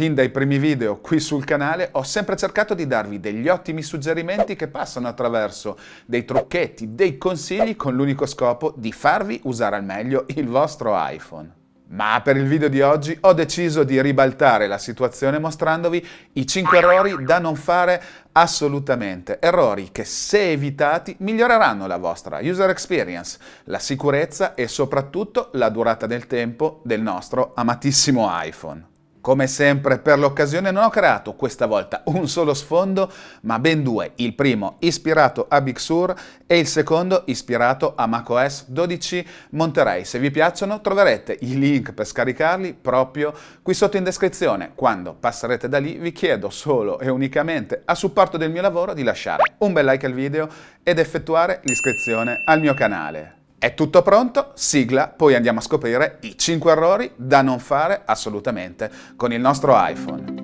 Fin dai primi video qui sul canale ho sempre cercato di darvi degli ottimi suggerimenti che passano attraverso dei trucchetti, dei consigli con l'unico scopo di farvi usare al meglio il vostro iPhone. Ma per il video di oggi ho deciso di ribaltare la situazione mostrandovi i 5 errori da non fare assolutamente, errori che se evitati miglioreranno la vostra user experience, la sicurezza e soprattutto la durata del tempo del nostro amatissimo iPhone. Come sempre per l'occasione non ho creato questa volta un solo sfondo, ma ben due. Il primo ispirato a Big Sur e il secondo ispirato a macOS 12 Monterey. Se vi piacciono troverete i link per scaricarli proprio qui sotto in descrizione. Quando passerete da lì vi chiedo solo e unicamente a supporto del mio lavoro di lasciare un bel like al video ed effettuare l'iscrizione al mio canale. È tutto pronto, sigla, poi andiamo a scoprire i 5 errori da non fare assolutamente con il nostro iPhone.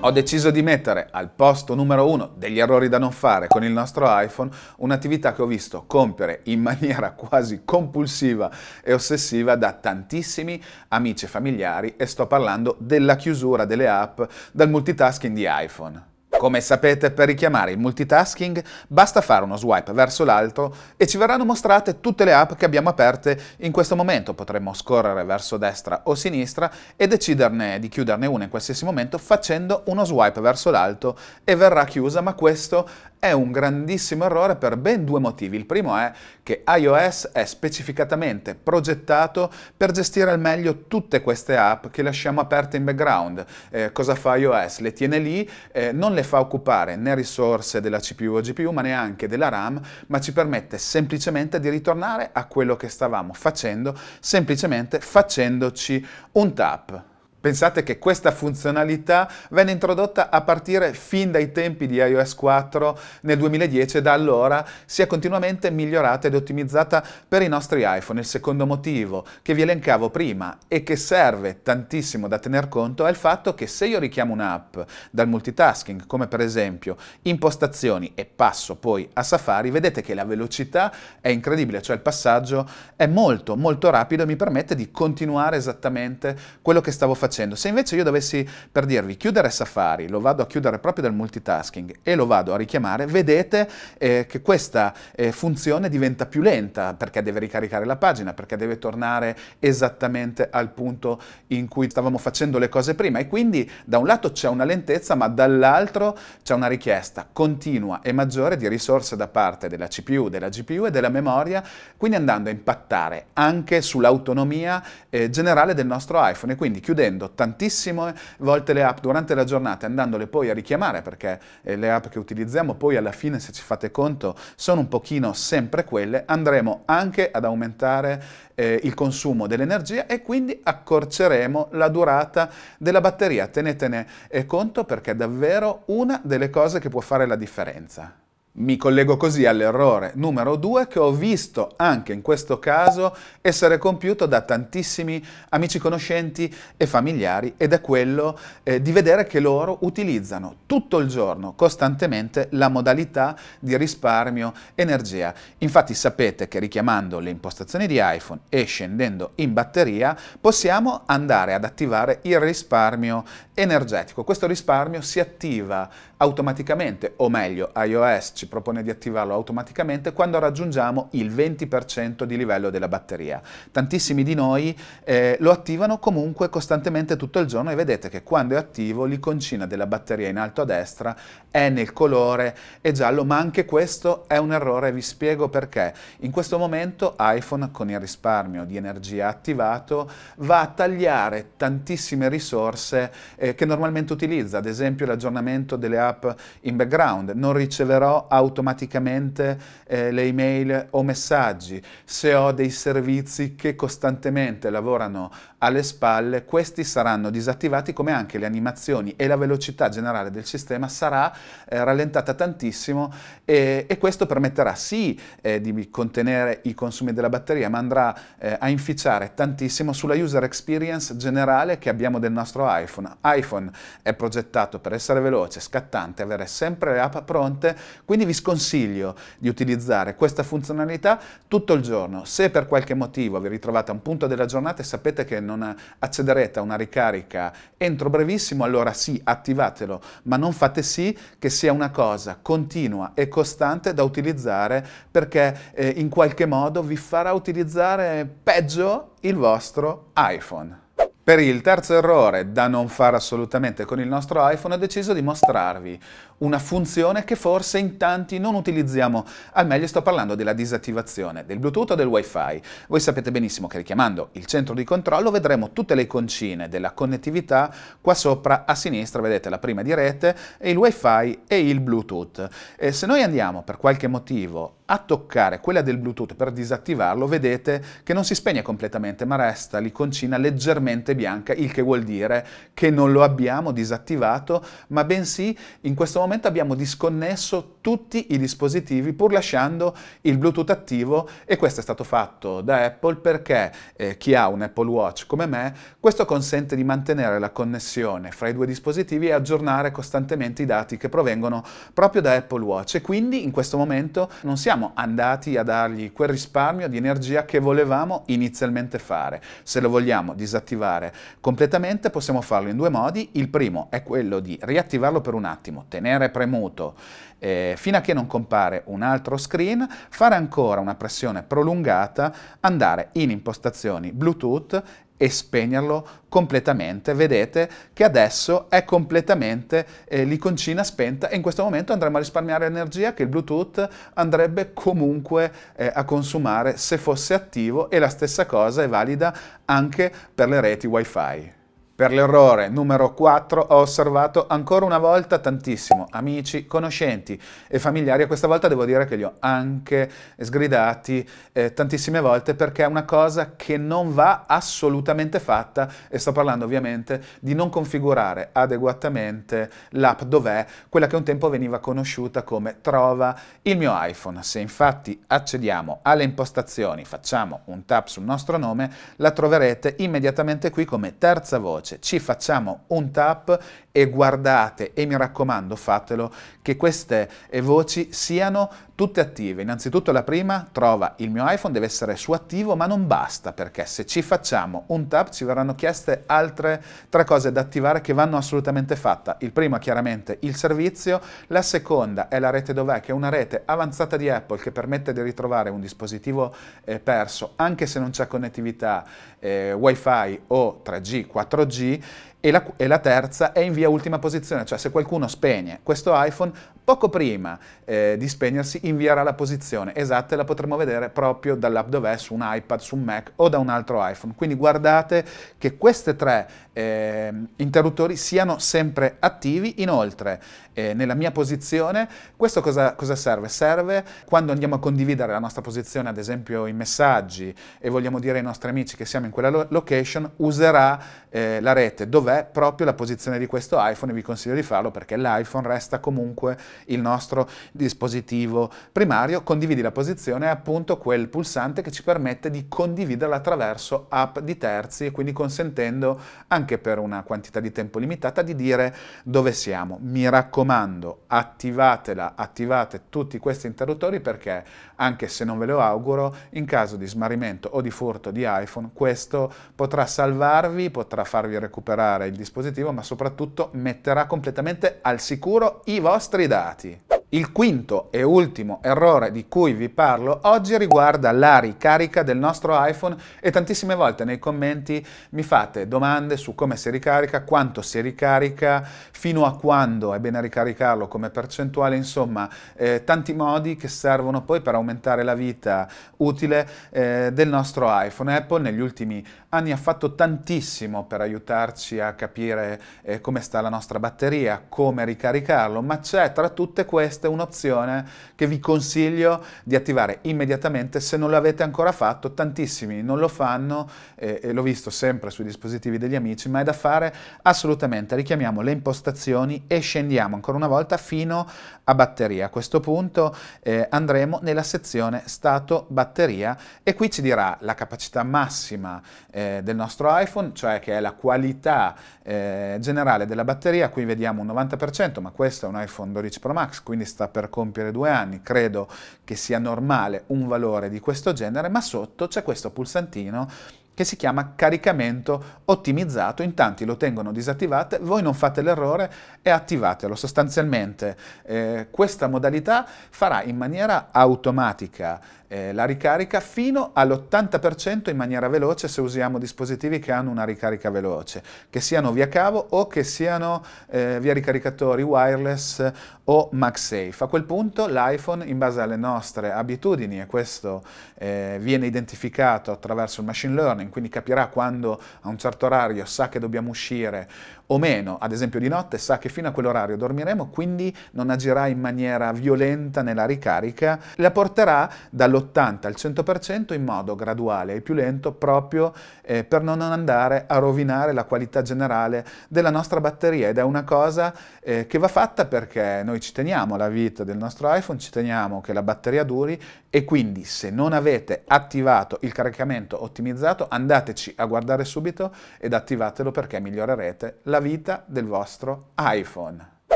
Ho deciso di mettere al posto numero uno degli errori da non fare con il nostro iPhone un'attività che ho visto compiere in maniera quasi compulsiva e ossessiva da tantissimi amici e familiari e sto parlando della chiusura delle app dal multitasking di iPhone. Come sapete, per richiamare il multitasking basta fare uno swipe verso l'alto e ci verranno mostrate tutte le app che abbiamo aperte in questo momento. Potremmo scorrere verso destra o sinistra e deciderne di chiuderne una in qualsiasi momento facendo uno swipe verso l'alto e verrà chiusa, ma questo è un grandissimo errore per ben due motivi. Il primo è che iOS è specificatamente progettato per gestire al meglio tutte queste app che lasciamo aperte in background. Eh, cosa fa iOS? Le tiene lì, eh, non le fa occupare né risorse della CPU o GPU, ma neanche della RAM, ma ci permette semplicemente di ritornare a quello che stavamo facendo, semplicemente facendoci un tap. Pensate che questa funzionalità venne introdotta a partire fin dai tempi di iOS 4 nel 2010 e da allora si è continuamente migliorata ed ottimizzata per i nostri iPhone. Il secondo motivo che vi elencavo prima e che serve tantissimo da tener conto è il fatto che se io richiamo un'app dal multitasking, come per esempio impostazioni e passo poi a Safari, vedete che la velocità è incredibile, cioè il passaggio è molto molto rapido e mi permette di continuare esattamente quello che stavo facendo facendo. Se invece io dovessi, per dirvi, chiudere Safari, lo vado a chiudere proprio dal multitasking e lo vado a richiamare, vedete eh, che questa eh, funzione diventa più lenta perché deve ricaricare la pagina, perché deve tornare esattamente al punto in cui stavamo facendo le cose prima e quindi da un lato c'è una lentezza ma dall'altro c'è una richiesta continua e maggiore di risorse da parte della CPU, della GPU e della memoria, quindi andando a impattare anche sull'autonomia eh, generale del nostro iPhone e quindi chiudendo riducendo tantissime eh, volte le app durante la giornata, andandole poi a richiamare, perché eh, le app che utilizziamo poi alla fine, se ci fate conto, sono un pochino sempre quelle, andremo anche ad aumentare eh, il consumo dell'energia e quindi accorceremo la durata della batteria. Tenetene eh, conto perché è davvero una delle cose che può fare la differenza. Mi collego così all'errore numero due che ho visto anche in questo caso essere compiuto da tantissimi amici conoscenti e familiari ed è quello eh, di vedere che loro utilizzano tutto il giorno costantemente la modalità di risparmio energia. Infatti sapete che richiamando le impostazioni di iPhone e scendendo in batteria possiamo andare ad attivare il risparmio energetico. Questo risparmio si attiva automaticamente o meglio iOS ci ci propone di attivarlo automaticamente quando raggiungiamo il 20% di livello della batteria. Tantissimi di noi eh, lo attivano comunque costantemente tutto il giorno e vedete che quando è attivo l'iconcina della batteria in alto a destra è nel colore è giallo, ma anche questo è un errore, vi spiego perché. In questo momento iPhone con il risparmio di energia attivato va a tagliare tantissime risorse eh, che normalmente utilizza, ad esempio l'aggiornamento delle app in background, non riceverò automaticamente eh, le email o messaggi, se ho dei servizi che costantemente lavorano alle spalle, questi saranno disattivati come anche le animazioni e la velocità generale del sistema sarà eh, rallentata tantissimo e, e, questo permetterà sì eh, di contenere i consumi della batteria ma andrà eh, a inficiare tantissimo sulla user experience generale che abbiamo del nostro iPhone. iPhone è progettato per essere veloce, scattante, avere sempre le app pronte, quindi vi sconsiglio di utilizzare questa funzionalità tutto il giorno. Se per qualche motivo vi ritrovate a un punto della giornata e sapete che non non accederete a una ricarica entro brevissimo, allora sì, attivatelo, ma non fate sì che sia una cosa continua e costante da utilizzare perché eh, in qualche modo vi farà utilizzare peggio il vostro iPhone. Per il terzo errore da non fare assolutamente con il nostro iPhone ho deciso di mostrarvi una funzione che forse in tanti non utilizziamo al meglio, sto parlando della disattivazione del Bluetooth o del Wi-Fi. Voi sapete benissimo che richiamando il centro di controllo vedremo tutte le iconcine della connettività qua sopra a sinistra, vedete la prima di rete, e il Wi-Fi e il Bluetooth. E se noi andiamo per qualche motivo a toccare quella del Bluetooth per disattivarlo, vedete che non si spegne completamente, ma resta l'iconcina leggermente bianca, il che vuol dire che non lo abbiamo disattivato, ma bensì in questo momento momento abbiamo disconnesso tutti i dispositivi pur lasciando il Bluetooth attivo e questo è stato fatto da Apple perché eh, chi ha un Apple Watch come me, questo consente di mantenere la connessione fra i due dispositivi e aggiornare costantemente i dati che provengono proprio da Apple Watch e quindi in questo momento non siamo andati a dargli quel risparmio di energia che volevamo inizialmente fare. Se lo vogliamo disattivare completamente possiamo farlo in due modi. Il primo è quello di riattivarlo per un attimo, tenere tenere premuto eh, fino a che non compare un altro screen, fare ancora una pressione prolungata, andare in impostazioni Bluetooth e spegnerlo completamente. Vedete che adesso è completamente eh, l'iconcina spenta e in questo momento andremo a risparmiare energia che il Bluetooth andrebbe comunque eh, a consumare se fosse attivo e la stessa cosa è valida anche per le reti WiFi. Per l'errore numero 4 ho osservato ancora una volta tantissimo amici, conoscenti e familiari e questa volta devo dire che li ho anche sgridati eh, tantissime volte perché è una cosa che non va assolutamente fatta e sto parlando ovviamente di non configurare adeguatamente l'app dov'è, quella che un tempo veniva conosciuta come trova il mio iPhone. Se infatti accediamo alle impostazioni, facciamo un tap sul nostro nome, la troverete immediatamente qui come terza voce veloce, ci facciamo un tap e guardate e mi raccomando fatelo che queste eh, voci siano tutte attive. Innanzitutto la prima trova il mio iPhone, deve essere su attivo, ma non basta perché se ci facciamo un tap ci verranno chieste altre tre cose da attivare che vanno assolutamente fatte. Il primo è chiaramente il servizio, la seconda è la rete dov'è, che è una rete avanzata di Apple che permette di ritrovare un dispositivo eh, perso anche se non c'è connettività eh, wifi o 3G, 4G de E la, e la, terza è in via ultima posizione, cioè se qualcuno spegne questo iPhone, poco prima eh, di spegnersi invierà la posizione esatta e la potremo vedere proprio dall'app dov'è, su un iPad, su un Mac o da un altro iPhone. Quindi guardate che questi tre eh, interruttori siano sempre attivi. Inoltre, eh, nella mia posizione, questo cosa, cosa serve? Serve quando andiamo a condividere la nostra posizione, ad esempio i messaggi, e vogliamo dire ai nostri amici che siamo in quella location, userà eh, la rete dov'è proprio la posizione di questo iPhone e vi consiglio di farlo perché l'iPhone resta comunque il nostro dispositivo primario. Condividi la posizione è appunto quel pulsante che ci permette di condividerla attraverso app di terzi e quindi consentendo anche per una quantità di tempo limitata di dire dove siamo. Mi raccomando, attivatela, attivate tutti questi interruttori perché anche se non ve lo auguro, in caso di smarrimento o di furto di iPhone, questo potrà salvarvi, potrà farvi recuperare bloccare il dispositivo, ma soprattutto metterà completamente al sicuro i vostri dati. Il quinto e ultimo errore di cui vi parlo oggi riguarda la ricarica del nostro iPhone e tantissime volte nei commenti mi fate domande su come si ricarica, quanto si ricarica, fino a quando è bene ricaricarlo come percentuale, insomma eh, tanti modi che servono poi per aumentare la vita utile eh, del nostro iPhone. Apple negli ultimi Anni ha fatto tantissimo per aiutarci a capire eh, come sta la nostra batteria, come ricaricarlo, ma c'è tra tutte queste un'opzione che vi consiglio di attivare immediatamente se non l'avete ancora fatto, tantissimi non lo fanno eh, e l'ho visto sempre sui dispositivi degli amici, ma è da fare assolutamente. Richiamiamo le impostazioni e scendiamo ancora una volta fino a batteria. A questo punto eh, andremo nella sezione stato batteria e qui ci dirà la capacità massima eh, del nostro iPhone, cioè che è la qualità eh, generale della batteria, qui vediamo un 90%, ma questo è un iPhone 12 Pro Max, quindi sta per compiere due anni, credo che sia normale un valore di questo genere, ma sotto c'è questo pulsantino che si chiama caricamento ottimizzato, in tanti lo tengono disattivate, voi non fate l'errore e attivatelo. Sostanzialmente eh, questa modalità farà in maniera automatica eh, la ricarica fino all'80% in maniera veloce se usiamo dispositivi che hanno una ricarica veloce, che siano via cavo o che siano eh, via ricaricatori wireless o MagSafe. A quel punto l'iPhone in base alle nostre abitudini, e questo eh, viene identificato attraverso il machine learning, timing, quindi capirà quando a un certo orario sa che dobbiamo uscire o meno, ad esempio di notte, sa che fino a quell'orario dormiremo, quindi non agirà in maniera violenta nella ricarica, la porterà dall'80 al 100% in modo graduale e più lento proprio eh, per non andare a rovinare la qualità generale della nostra batteria ed è una cosa eh, che va fatta perché noi ci teniamo alla vita del nostro iPhone, ci teniamo che la batteria duri e quindi se non avete attivato il caricamento ottimizzato andateci a guardare subito ed attivatelo perché migliorerete la della vita del vostro iPhone.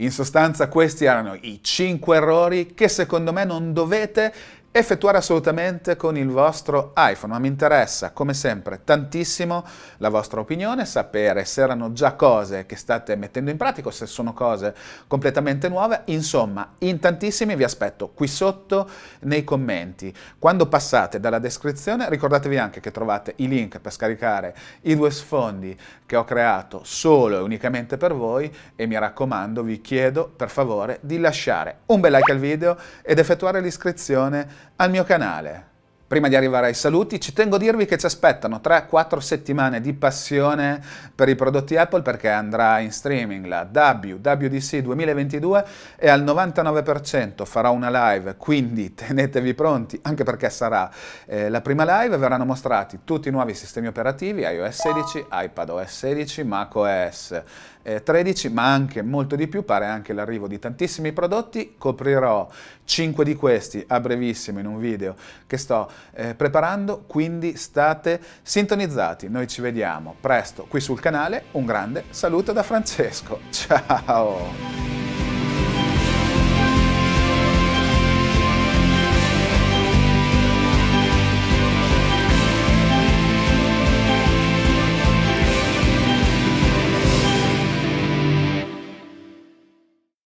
In sostanza questi erano i 5 errori che secondo me non dovete effettuare assolutamente con il vostro iPhone, ma mi interessa come sempre tantissimo la vostra opinione, sapere se erano già cose che state mettendo in pratica, se sono cose completamente nuove, insomma in tantissimi vi aspetto qui sotto nei commenti. Quando passate dalla descrizione ricordatevi anche che trovate i link per scaricare i due sfondi che ho creato solo e unicamente per voi e mi raccomando vi chiedo per favore di lasciare un bel like al video ed effettuare l'iscrizione al mio canale. Prima di arrivare ai saluti, ci tengo a dirvi che ci aspettano 3-4 settimane di passione per i prodotti Apple perché andrà in streaming la WWDC 2022 e al 99% farà una live, quindi tenetevi pronti, anche perché sarà eh, la prima live, verranno mostrati tutti i nuovi sistemi operativi, iOS 16, iPadOS 16, macOS eh, 13, ma anche molto di più, pare anche l'arrivo di tantissimi prodotti. Coprirò 5 di questi a brevissimo in un video che sto eh, preparando, quindi state sintonizzati. Noi ci vediamo presto qui sul canale. Un grande saluto da Francesco. Ciao!